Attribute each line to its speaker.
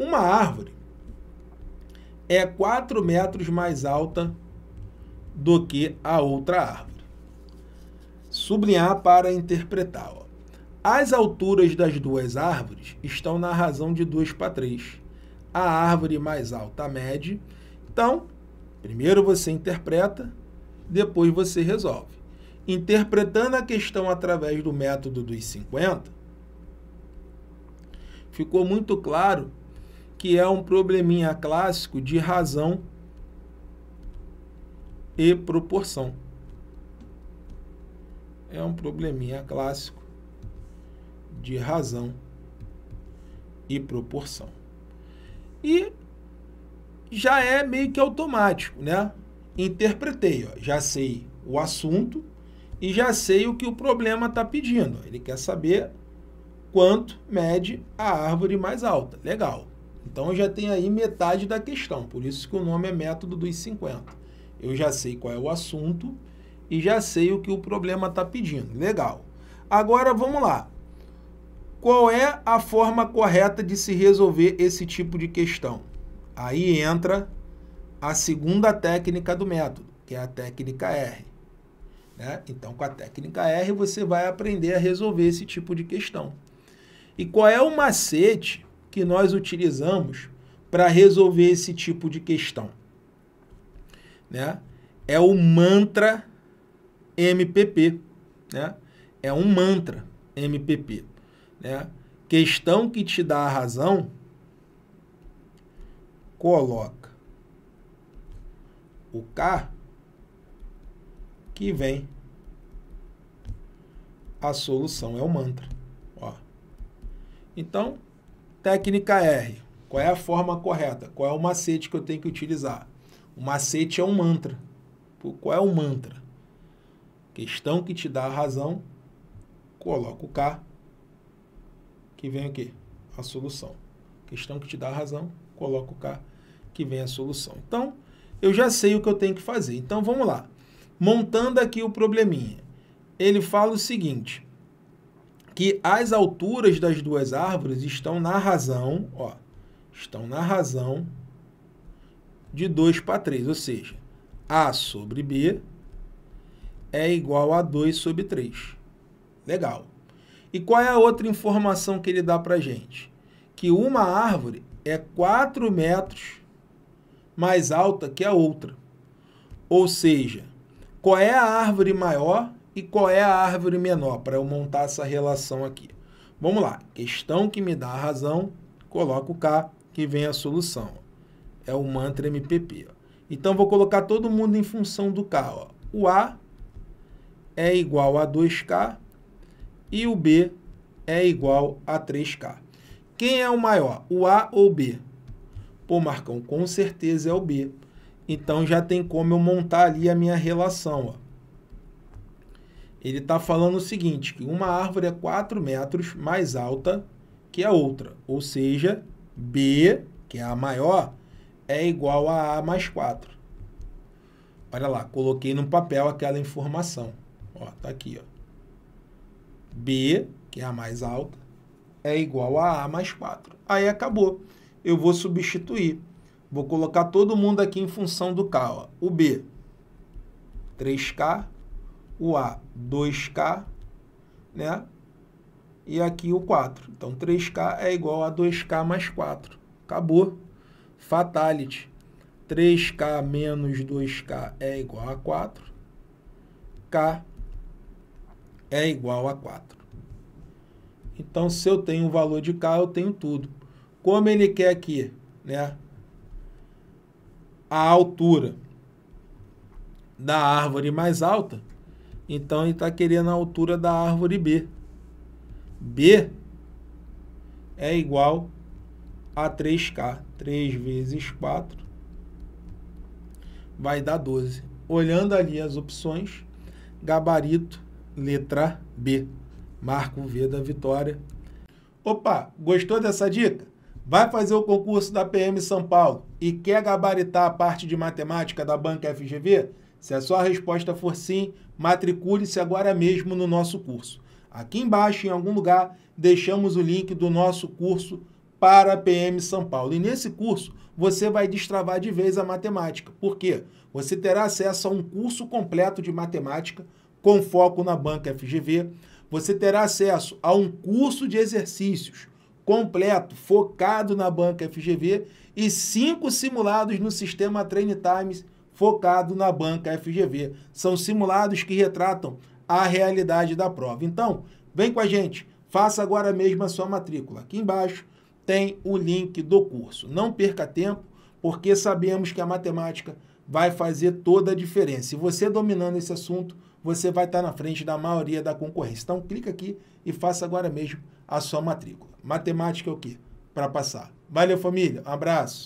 Speaker 1: Uma árvore é 4 metros mais alta do que a outra árvore. Sublinhar para interpretar. Ó. As alturas das duas árvores estão na razão de 2 para 3. A árvore mais alta mede. Então, primeiro você interpreta, depois você resolve. Interpretando a questão através do método dos 50, ficou muito claro que é um probleminha clássico de razão e proporção. É um probleminha clássico de razão e proporção. E já é meio que automático, né? Interpretei, ó, já sei o assunto e já sei o que o problema está pedindo. Ele quer saber quanto mede a árvore mais alta. Legal. Então já tem aí metade da questão, por isso que o nome é método dos 50. Eu já sei qual é o assunto e já sei o que o problema está pedindo. Legal. Agora vamos lá. Qual é a forma correta de se resolver esse tipo de questão? Aí entra a segunda técnica do método, que é a técnica R. Né? Então, com a técnica R, você vai aprender a resolver esse tipo de questão. E qual é o macete que nós utilizamos para resolver esse tipo de questão. Né? É o mantra MPP. Né? É um mantra MPP. Né? Questão que te dá a razão, coloca o K que vem a solução, é o mantra. Ó. Então, Técnica R. Qual é a forma correta? Qual é o macete que eu tenho que utilizar? O macete é um mantra. Qual é o mantra? Questão que te dá a razão, coloca o K, que vem aqui, a solução. Questão que te dá a razão, coloca o K, que vem a solução. Então, eu já sei o que eu tenho que fazer. Então, vamos lá. Montando aqui o probleminha. Ele fala o seguinte, que as alturas das duas árvores estão na razão, ó, estão na razão de 2 para 3, ou seja, A sobre B é igual a 2 sobre 3. Legal. E qual é a outra informação que ele dá para gente? Que uma árvore é 4 metros mais alta que a outra. Ou seja, qual é a árvore maior e qual é a árvore menor para eu montar essa relação aqui. Vamos lá, questão que me dá a razão, coloco K, que vem a solução. É o mantra MPP. Então, vou colocar todo mundo em função do K. Ó. O A é igual a 2K e o B é igual a 3K. Quem é o maior, o A ou o B? Pô, Marcão, com certeza é o B. Então, já tem como eu montar ali a minha relação. Ó ele está falando o seguinte, que uma árvore é 4 metros mais alta que a outra. Ou seja, B, que é a maior, é igual a A mais 4. Olha lá, coloquei no papel aquela informação. Ó, tá aqui, ó. B, que é a mais alta, é igual a A mais 4. Aí acabou. Eu vou substituir. Vou colocar todo mundo aqui em função do K. Ó. O B, 3K o A 2K, né? E aqui o 4. Então 3K é igual a 2K mais 4. Acabou. Fatality. 3K menos 2K é igual a 4. K é igual a 4. É é então, se eu tenho o valor de K, eu tenho tudo. Como ele quer aqui, né? A altura da árvore mais alta, então ele está querendo a altura da árvore B. B é igual a 3K. 3 vezes 4 vai dar 12. Olhando ali as opções, gabarito, letra B. Marco V da vitória. Opa, gostou dessa dica? Vai fazer o concurso da PM São Paulo e quer gabaritar a parte de matemática da Banca FGV? Se a sua resposta for sim, matricule-se agora mesmo no nosso curso. Aqui embaixo, em algum lugar, deixamos o link do nosso curso para a PM São Paulo. E nesse curso, você vai destravar de vez a matemática. Por quê? Você terá acesso a um curso completo de matemática com foco na banca FGV. Você terá acesso a um curso de exercícios completo, focado na banca FGV e cinco simulados no sistema Train Times focado na banca FGV. São simulados que retratam a realidade da prova. Então, vem com a gente, faça agora mesmo a sua matrícula. Aqui embaixo tem o link do curso. Não perca tempo, porque sabemos que a matemática vai fazer toda a diferença. E você dominando esse assunto, você vai estar na frente da maioria da concorrência. Então, clica aqui e faça agora mesmo a sua matrícula. Matemática é o quê? Para passar. Valeu, família. Um abraço.